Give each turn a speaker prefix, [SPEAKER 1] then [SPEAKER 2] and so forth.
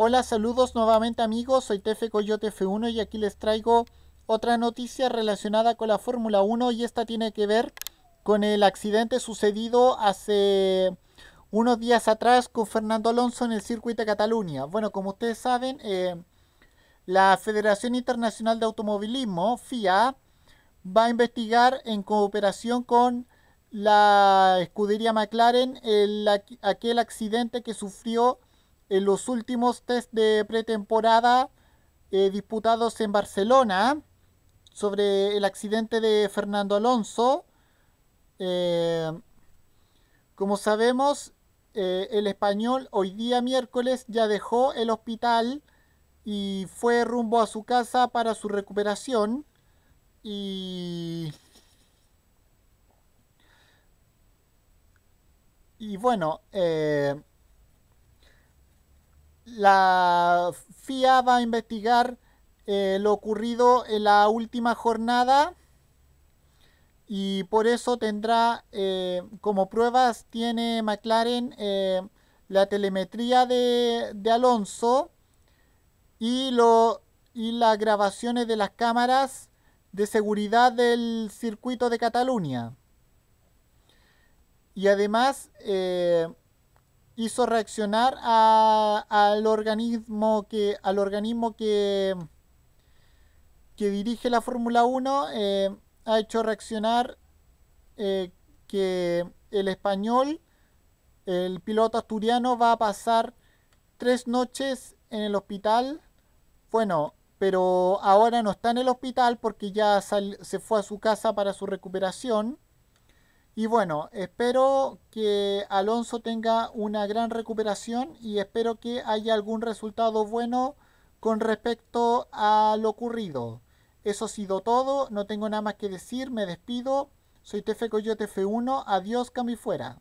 [SPEAKER 1] Hola, saludos nuevamente amigos, soy Tefe Coyote F1 y aquí les traigo otra noticia relacionada con la Fórmula 1 y esta tiene que ver con el accidente sucedido hace unos días atrás con Fernando Alonso en el circuito de Cataluña. Bueno, como ustedes saben, eh, la Federación Internacional de Automovilismo, FIA, va a investigar en cooperación con la escudería McLaren aquel accidente que sufrió en los últimos test de pretemporada eh, disputados en Barcelona sobre el accidente de Fernando Alonso. Eh, como sabemos, eh, el español hoy día miércoles ya dejó el hospital y fue rumbo a su casa para su recuperación. Y, y bueno, la FIA va a investigar eh, lo ocurrido en la última jornada y por eso tendrá eh, como pruebas tiene McLaren eh, la telemetría de, de Alonso y, lo, y las grabaciones de las cámaras de seguridad del circuito de Cataluña. Y además hizo reaccionar a, al organismo que al organismo que que dirige la Fórmula 1 eh, ha hecho reaccionar eh, que el español, el piloto asturiano, va a pasar tres noches en el hospital. Bueno, pero ahora no está en el hospital porque ya se fue a su casa para su recuperación. Y bueno, espero que Alonso tenga una gran recuperación y espero que haya algún resultado bueno con respecto a lo ocurrido. Eso ha sido todo, no tengo nada más que decir, me despido. Soy Tefe Coyote F1, adiós, cambio fuera.